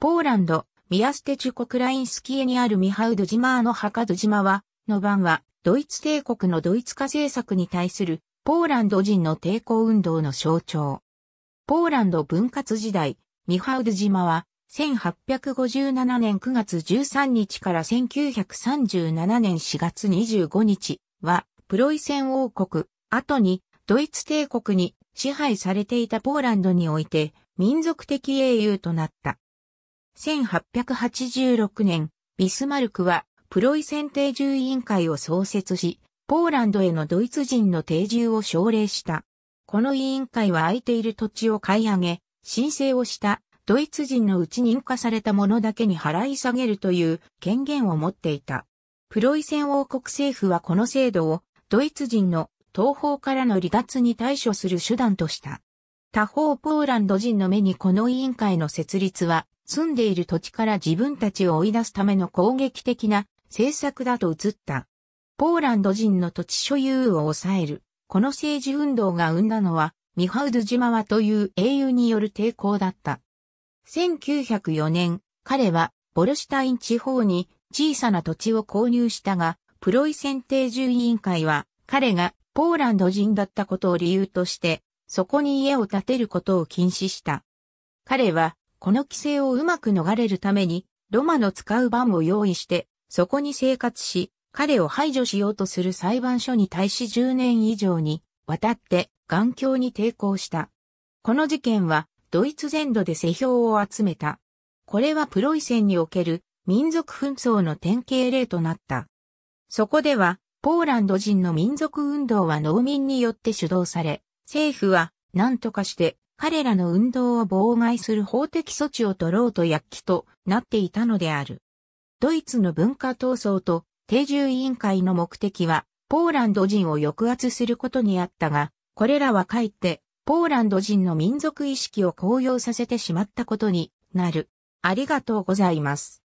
ポーランド、ミアステチュコクラインスキエにあるミハウド島のハカド島は、の番は、ドイツ帝国のドイツ化政策に対する、ポーランド人の抵抗運動の象徴。ポーランド分割時代、ミハウド島は、1857年9月13日から1937年4月25日は、プロイセン王国、後にドイツ帝国に支配されていたポーランドにおいて民族的英雄となった。1886年、ビスマルクはプロイセン定住委員会を創設し、ポーランドへのドイツ人の定住を奨励した。この委員会は空いている土地を買い上げ、申請をしたドイツ人のうち認可されたものだけに払い下げるという権限を持っていた。プロイセン王国政府はこの制度をドイツ人の東方からの離脱に対処する手段とした。他方ポーランド人の目にこの委員会の設立は住んでいる土地から自分たちを追い出すための攻撃的な政策だと映った。ポーランド人の土地所有を抑える。この政治運動が生んだのは、ミハウド・ジマワという英雄による抵抗だった。1904年、彼はボルシュタイン地方に小さな土地を購入したが、プロイセン定住委員会は彼がポーランド人だったことを理由として、そこに家を建てることを禁止した。彼はこの規制をうまく逃れるために、ロマの使う番を用意して、そこに生活し、彼を排除しようとする裁判所に対し10年以上に渡って眼鏡に抵抗した。この事件はドイツ全土で世評を集めた。これはプロイセンにおける民族紛争の典型例となった。そこではポーランド人の民族運動は農民によって主導され、政府は何とかして彼らの運動を妨害する法的措置を取ろうと躍起となっていたのである。ドイツの文化闘争と定住委員会の目的は、ポーランド人を抑圧することにあったが、これらはかえって、ポーランド人の民族意識を高揚させてしまったことになる。ありがとうございます。